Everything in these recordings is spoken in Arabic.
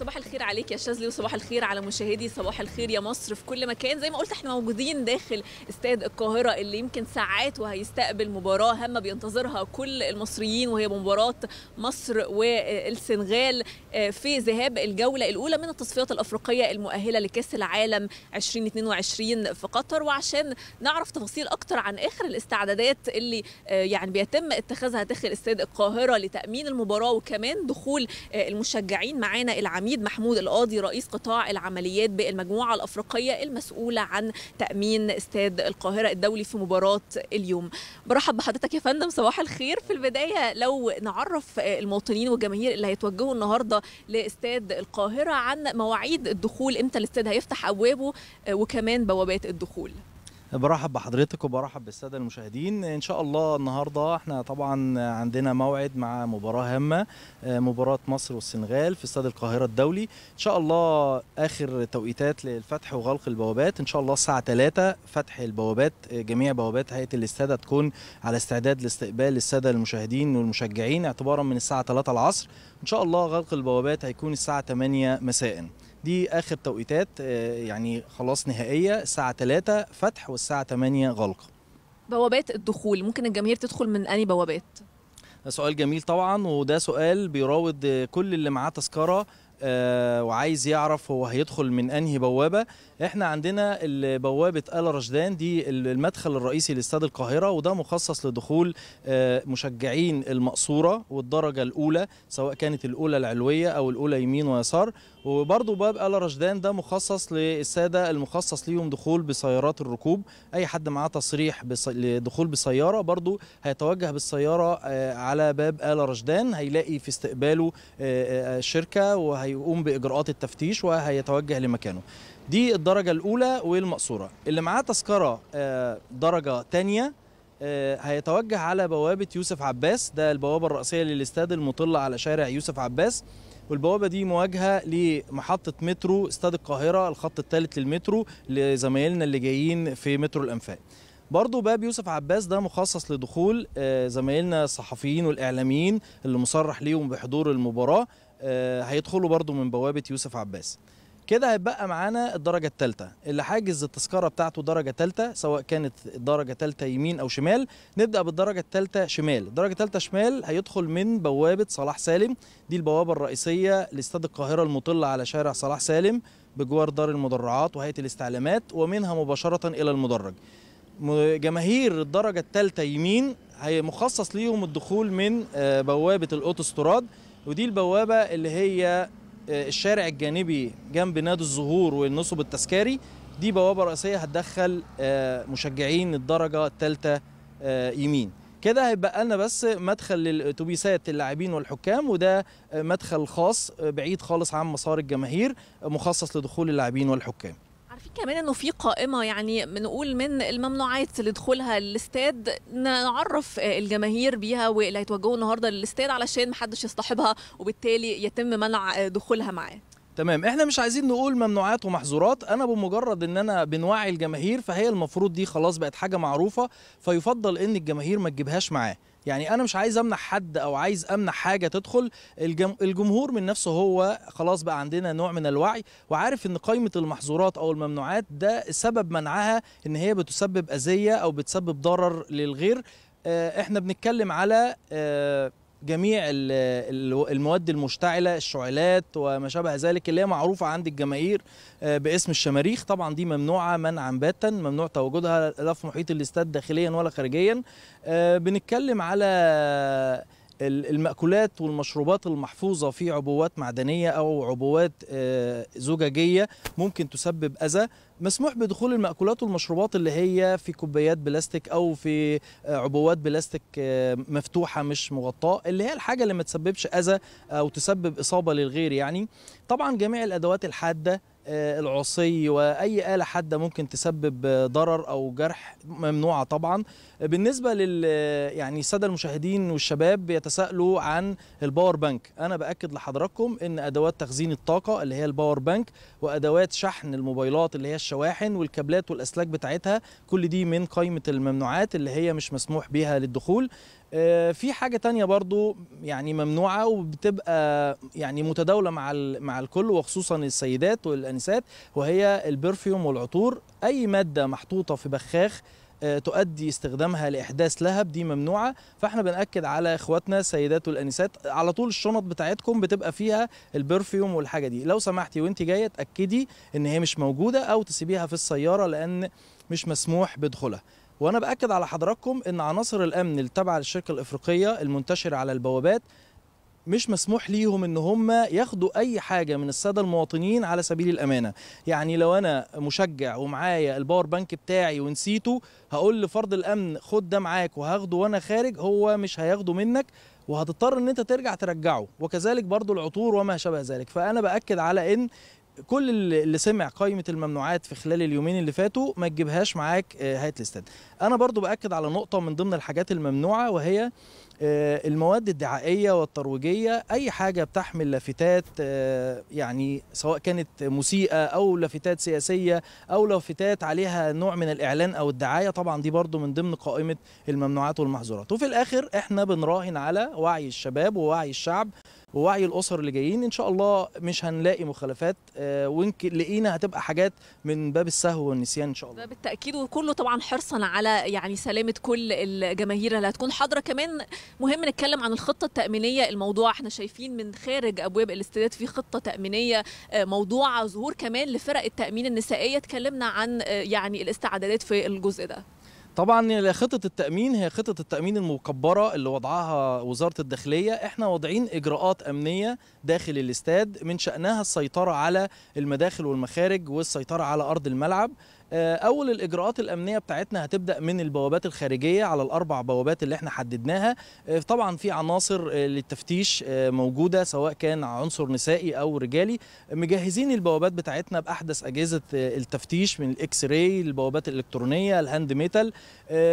صباح الخير عليك يا شاذلي وصباح الخير على مشاهدي صباح الخير يا مصر في كل مكان زي ما قلت احنا موجودين داخل استاد القاهره اللي يمكن ساعات وهيستقبل مباراه هامه بينتظرها كل المصريين وهي مباراه مصر والسنغال آه، في ذهاب الجوله الاولى من التصفيات الافريقيه المؤهله لكاس العالم 2022 في قطر وعشان نعرف تفاصيل اكتر عن اخر الاستعدادات اللي آه، يعني بيتم اتخاذها داخل استاد القاهره لتامين المباراه وكمان دخول آه، المشجعين معانا العميل حميد محمود القاضي رئيس قطاع العمليات بالمجموعة الأفريقية المسؤولة عن تأمين استاد القاهرة الدولي في مباراة اليوم برحب بحضرتك يا فندم صباح الخير في البداية لو نعرف المواطنين والجماهير اللي هيتوجهوا النهاردة لاستاد القاهرة عن مواعيد الدخول امتى الاستاد هيفتح أبوابه وكمان بوابات الدخول برحب بحضرتك وبرحب بالساده المشاهدين ان شاء الله النهارده احنا طبعا عندنا موعد مع مباراه هامه آه، مباراه مصر والسنغال في استاد القاهره الدولي ان شاء الله اخر توقيتات للفتح وغلق البوابات ان شاء الله الساعه 3 فتح البوابات آه، جميع بوابات هيئه الاستاد تكون على استعداد لاستقبال الساده المشاهدين والمشجعين اعتبارا من الساعه 3 العصر ان شاء الله غلق البوابات هيكون الساعه 8 مساء دي اخر توقيتات آه، يعني خلاص نهائيه الساعه 3 فتح والساعه 8 غلق بوابات الدخول ممكن الجماهير تدخل من أي بوابات ده سؤال جميل طبعا وده سؤال بيراود كل اللي معاه تذكره آه، وعايز يعرف هو هيدخل من انهي بوابه احنا عندنا بوابه ال رشدان دي المدخل الرئيسي لاستاد القاهره وده مخصص لدخول آه، مشجعين المقصوره والدرجه الاولى سواء كانت الاولى العلويه او الاولى يمين ويسار وبرضه باب ال رشدان ده مخصص للساده المخصص ليهم دخول بسيارات الركوب اي حد معاه تصريح لدخول بسياره برضه هيتوجه بالسياره آه، على باب ال رشدان هيلاقي في استقباله الشركه وهي هيقوم باجراءات التفتيش وهيتوجه لمكانه دي الدرجه الاولى والمقصوره اللي معاه تذكره آه، درجه ثانيه آه، هيتوجه على بوابه يوسف عباس ده البوابه الرئيسيه للاستاد المطله على شارع يوسف عباس والبوابه دي مواجهه لمحطه مترو استاد القاهره الخط الثالث للمترو لزمايلنا اللي جايين في مترو الانفاق برضه باب يوسف عباس ده مخصص لدخول آه، زمايلنا الصحفيين والاعلاميين اللي مصرح ليهم بحضور المباراه آه، هيدخلوا برضو من بوابه يوسف عباس كده هيبقى معانا الدرجة الثالثة اللي حاجز التذكرة بتاعته درجة ثالثة سواء كانت درجة ثالثة يمين أو شمال نبدأ بالدرجة الثالثة شمال الدرجة الثالثة شمال هيدخل من بوابة صلاح سالم دي البوابة الرئيسية لاستاد القاهرة المطلة على شارع صلاح سالم بجوار دار المدرعات وهيئة الاستعلامات ومنها مباشرة إلى المدرج جماهير الدرجة الثالثة يمين مخصص ليهم الدخول من آه، بوابة الأوتوستراد ودي البوابه اللي هي آه، الشارع الجانبي جنب نادي الزهور والنصب التذكاري دي بوابه رئيسيه هتدخل آه، مشجعين الدرجه الثالثه آه، يمين كده هيبقى لنا بس مدخل للاتوبيسات اللاعبين والحكام وده مدخل خاص بعيد خالص عن مسار الجماهير مخصص لدخول اللاعبين والحكام عارفين كمان انه في قائمه يعني بنقول من الممنوعات لدخولها الاستاد نعرف آه، الجماهير بيها واللي هيتوجهوا النهارده للاستاد علشان محدش يصطحبها وبالتالي يتم منع آه، دخولها معاه تمام احنا مش عايزين نقول ممنوعات ومحظورات انا بمجرد ان انا بنوعي الجماهير فهي المفروض دي خلاص بقت حاجه معروفه فيفضل ان الجماهير ما تجيبهاش معاه يعني انا مش عايز امنع حد او عايز امنع حاجه تدخل الجم... الجمهور من نفسه هو خلاص بقى عندنا نوع من الوعي وعارف ان قائمه المحظورات او الممنوعات ده سبب منعها ان هي بتسبب اذيه او بتسبب ضرر للغير آه، احنا بنتكلم على آه جميع المواد المشتعله الشعلات وما شابه ذلك اللي هي معروفه عند الجماهير آه، باسم الشماريخ طبعا دي ممنوعه منعا باتا ممنوع تواجدها لا في محيط الاستاد داخليا ولا خارجيا آه، بنتكلم على المأكولات والمشروبات المحفوظة في عبوات معدنية أو عبوات آه، زجاجية ممكن تسبب أذى مسموح بدخول المأكولات والمشروبات اللي هي في كوبايات بلاستيك أو في آه، عبوات بلاستيك آه، مفتوحة مش مغطاة اللي هي الحاجة اللي ما تسببش أذى أو تسبب إصابة للغير يعني طبعا جميع الأدوات الحادة آه، العصي واي اله حاده ممكن تسبب ضرر او جرح ممنوعه طبعا بالنسبه لل يعني الساده المشاهدين والشباب بيتساءلوا عن الباور بانك انا باكد لحضراتكم ان ادوات تخزين الطاقه اللي هي الباور بانك وادوات شحن الموبايلات اللي هي الشواحن والكابلات والاسلاك بتاعتها كل دي من قائمه الممنوعات اللي هي مش مسموح بها للدخول آه، في حاجه تانية برضو يعني ممنوعه وبتبقى يعني متداوله مع مع الكل وخصوصا السيدات والانسات وهي البرفيوم والعطور اي ماده محطوطه في بخاخ آه، تؤدي استخدامها لاحداث لهب دي ممنوعه فاحنا بناكد على اخواتنا السيدات والانسات على طول الشنط بتاعتكم بتبقى فيها البرفيوم والحاجه دي لو سمحتي وانت جايه تاكدي ان هي مش موجوده او تسيبيها في السياره لان مش مسموح بدخولها وانا باكد على حضراتكم ان عناصر الامن التابعه للشركه الافريقيه المنتشره على البوابات مش مسموح ليهم ان هم ياخدوا اي حاجه من الساده المواطنين على سبيل الامانه يعني لو انا مشجع ومعايا الباور بانك بتاعي ونسيته هقول لفرد الامن خد ده معاك وهاخده وانا خارج هو مش هياخده منك وهتضطر ان انت ترجع ترجعه وكذلك برضو العطور وما شابه ذلك فانا باكد على ان كل اللي سمع قائمه الممنوعات في خلال اليومين اللي فاتوا ما تجيبهاش معاك آه، هات الاستاد انا برضو باكد على نقطه من ضمن الحاجات الممنوعه وهي آه، المواد الدعائيه والترويجيه اي حاجه بتحمل لافتات آه، يعني سواء كانت مسيئه او لافتات سياسيه او لافتات عليها نوع من الاعلان او الدعايه طبعا دي برضو من ضمن قائمه الممنوعات والمحظورات وفي الاخر احنا بنراهن على وعي الشباب ووعي الشعب ووعي الاسر اللي جايين ان شاء الله مش هنلاقي مخالفات آه، وان لقينا هتبقى حاجات من باب السهو والنسيان ان شاء الله بالتاكيد وكله طبعا حرصا على يعني سلامه كل الجماهير اللي هتكون حاضره كمان مهم نتكلم عن الخطه التامينيه الموضوع احنا شايفين من خارج ابواب الاستاد في خطه تامينيه آه، موضوع ظهور كمان لفرق التامين النسائيه اتكلمنا عن آه، يعني الاستعدادات في الجزء ده طبعا خطه التامين هي خطه التامين المكبره اللي وضعها وزاره الداخليه احنا واضعين اجراءات امنيه داخل الاستاد من شانها السيطره على المداخل والمخارج والسيطره على ارض الملعب آه، اول الاجراءات الامنيه بتاعتنا هتبدا من البوابات الخارجيه على الاربع بوابات اللي احنا حددناها آه، طبعا في عناصر آه، للتفتيش موجوده سواء كان عنصر نسائي او رجالي مجهزين البوابات بتاعتنا باحدث اجهزه التفتيش من الاكس راي البوابات الالكترونيه الهاند ميتال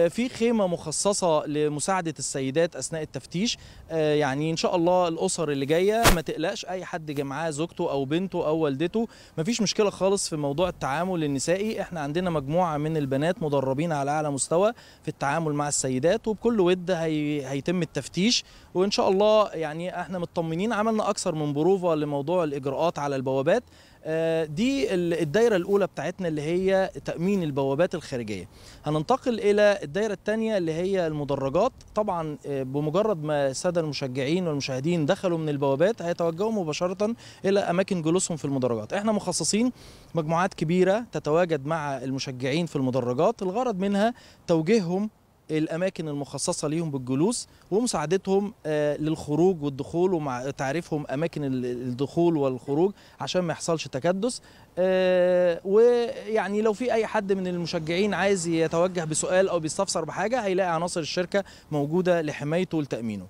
في خيمه مخصصه لمساعده السيدات اثناء التفتيش يعني ان شاء الله الاسر اللي جايه ما تقلقش اي حد معاه زوجته او بنته او والدته مفيش مشكله خالص في موضوع التعامل النسائي احنا عندنا مجموعه من البنات مدربين على اعلى مستوى في التعامل مع السيدات وبكل ود هي... هيتم التفتيش وان شاء الله يعني احنا مطمنين عملنا اكثر من بروفه لموضوع الاجراءات على البوابات آه، دي الدايرة الأولى بتاعتنا اللي هي تأمين البوابات الخارجية هننتقل إلى الدايرة الثانية اللي هي المدرجات طبعا آه، بمجرد ما السادة المشجعين والمشاهدين دخلوا من البوابات هيتوجهوا مباشرة إلى أماكن جلوسهم في المدرجات احنا مخصصين مجموعات كبيرة تتواجد مع المشجعين في المدرجات الغرض منها توجيههم الاماكن المخصصه ليهم بالجلوس ومساعدتهم آه، للخروج والدخول وتعريفهم اماكن الدخول والخروج عشان ما يحصلش تكدس آه، ويعني لو في اي حد من المشجعين عايز يتوجه بسؤال او بيستفسر بحاجه هيلاقي عناصر الشركه موجوده لحمايته ولتامينه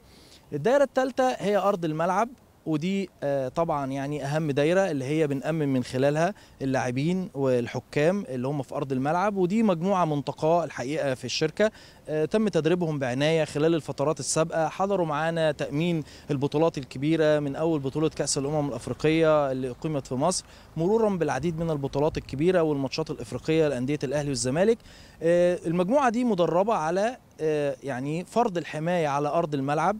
الدائره الثالثه هي ارض الملعب ودي آه، طبعا يعني اهم دايره اللي هي بنامن من خلالها اللاعبين والحكام اللي هم في ارض الملعب ودي مجموعه منتقاه الحقيقه في الشركه آه، تم تدريبهم بعنايه خلال الفترات السابقه حضروا معانا تامين البطولات الكبيره من اول بطوله كاس الامم الافريقيه اللي اقيمت في مصر مرورا بالعديد من البطولات الكبيره والماتشات الافريقيه لانديه الاهلي والزمالك آه، المجموعه دي مدربه على يعني فرض الحمايه على ارض الملعب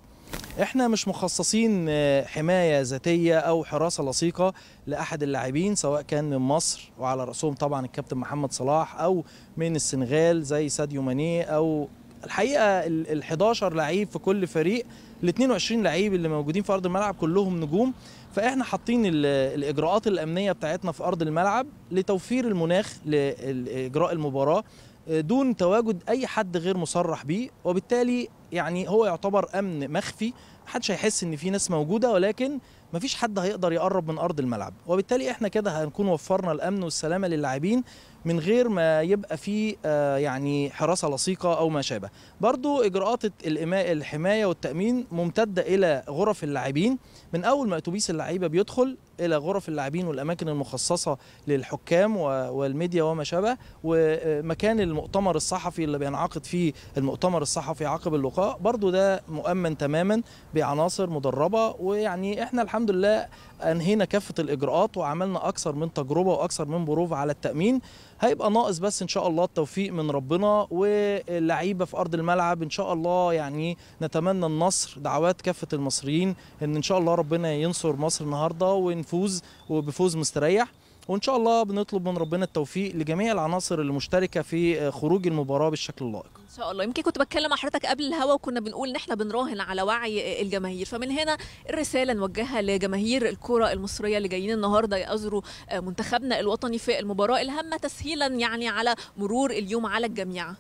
احنا مش مخصصين آه، حمايه ذاتيه او حراسه لصيقه لاحد اللاعبين سواء كان من مصر وعلى راسهم طبعا الكابتن محمد صلاح او من السنغال زي ساديو ماني او الحقيقه ال 11 لعيب في كل فريق ال 22 لعيب اللي موجودين في ارض الملعب كلهم نجوم فاحنا حاطين الاجراءات الامنيه بتاعتنا في ارض الملعب لتوفير المناخ لاجراء المباراه دون تواجد اي حد غير مصرح بيه وبالتالي يعني هو يعتبر امن مخفي محدش هيحس ان في ناس موجوده ولكن مفيش حد هيقدر يقرب من ارض الملعب وبالتالي احنا كده هنكون وفرنا الامن والسلامه للاعبين من غير ما يبقى في آه، يعني حراسه لصيقه او ما شابه برضو اجراءات الحمايه والتامين ممتده الى غرف اللاعبين من اول ما اتوبيس اللعيبه بيدخل الى غرف اللاعبين والاماكن المخصصه للحكام والميديا وما شابه ومكان المؤتمر الصحفي اللي بينعقد فيه المؤتمر الصحفي عقب اللقاء برضو ده مؤمن تماما بعناصر مدربه ويعني احنا الحمد لله انهينا كافه الاجراءات وعملنا اكثر من تجربه واكثر من بروف على التامين هيبقى ناقص بس ان شاء الله التوفيق من ربنا واللعيبه في ارض الملعب ان شاء الله يعني نتمنى النصر دعوات كافه المصريين ان ان شاء الله ربنا ينصر مصر النهارده ونفوز وبفوز مستريح وان شاء الله بنطلب من ربنا التوفيق لجميع العناصر المشتركه في آه، خروج المباراه بالشكل اللائق ان شاء الله يمكن كنت بتكلم مع حضرتك قبل الهوا وكنا بنقول ان احنا بنراهن على وعي آه، الجماهير فمن هنا الرساله نوجهها لجماهير الكره المصريه اللي جايين النهارده يأزروا آه، منتخبنا الوطني في المباراه الهامه تسهيلا يعني على مرور اليوم على الجميع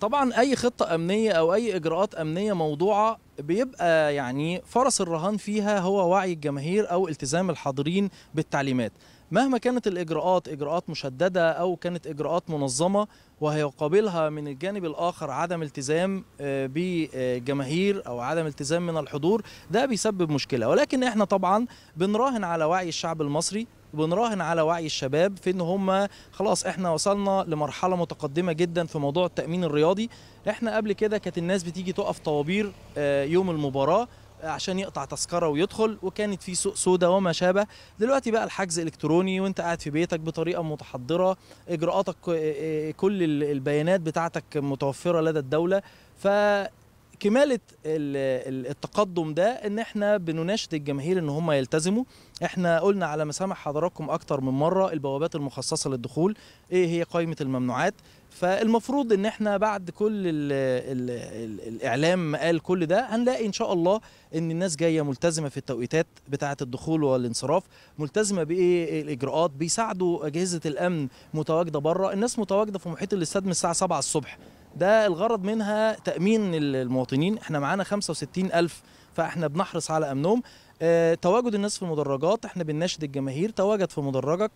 طبعا اي خطه امنيه او اي اجراءات امنيه موضوعه بيبقى يعني فرس الرهان فيها هو وعي الجماهير او التزام الحاضرين بالتعليمات مهما كانت الإجراءات إجراءات مشددة أو كانت إجراءات منظمة وهيقابلها من الجانب الآخر عدم التزام آه، بجماهير أو عدم التزام من الحضور ده بيسبب مشكلة ولكن إحنا طبعا بنراهن على وعي الشعب المصري بنراهن على وعي الشباب في ان هم خلاص احنا وصلنا لمرحله متقدمه جدا في موضوع التامين الرياضي احنا قبل كده كانت الناس بتيجي تقف طوابير آه، يوم المباراه عشان يقطع تذكره ويدخل وكانت في سوق سودا وما شابه دلوقتي بقى الحجز الكتروني وانت قاعد في بيتك بطريقه متحضره اجراءاتك آه، آه، كل البيانات بتاعتك متوفره لدى الدوله ف كمالة التقدم ده ان احنا بنناشد الجماهير ان هم يلتزموا احنا قلنا على مسامح حضراتكم اكتر من مرة البوابات المخصصة للدخول ايه هي قائمة الممنوعات فالمفروض ان احنا بعد كل ال ال الـ الاعلام قال كل ده هنلاقي ان شاء الله ان الناس جايه ملتزمه في التوقيتات بتاعه الدخول والانصراف ملتزمه بايه الاجراءات بيساعدوا اجهزه الامن متواجده بره الناس متواجده في محيط الاستاد من الساعه 7 الصبح ده الغرض منها تامين المواطنين احنا معانا 65 الف فاحنا بنحرص على امنهم آه، تواجد الناس في المدرجات احنا بنناشد الجماهير تواجد في مدرجك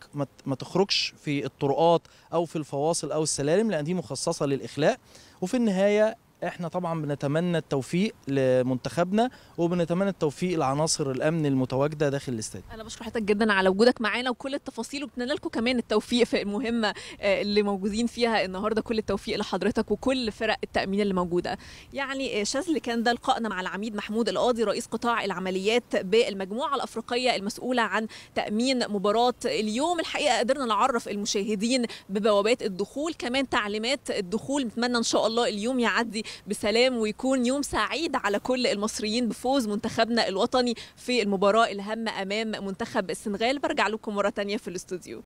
ما تخرجش في الطرقات او في الفواصل او السلالم لان دي مخصصه للاخلاء وفي النهايه احنا طبعا بنتمنى التوفيق لمنتخبنا وبنتمنى التوفيق لعناصر الامن المتواجده داخل الاستاد انا بشكر حضرتك جدا على وجودك معانا وكل التفاصيل وبتمنى لكم كمان التوفيق في المهمه آه، اللي موجودين فيها النهارده كل التوفيق لحضرتك وكل فرق التامين اللي موجوده يعني آه، شاذل كان ده لقائنا مع العميد محمود القاضي رئيس قطاع العمليات بالمجموعه الافريقيه المسؤوله عن تامين مباراه اليوم الحقيقه قدرنا نعرف المشاهدين ببوابات الدخول كمان تعليمات الدخول نتمنى ان شاء الله اليوم يعدي بسلام ويكون يوم سعيد على كل المصريين بفوز منتخبنا الوطني في المباراة الهامة أمام منتخب السنغال برجع لكم مرة تانية في الاستوديو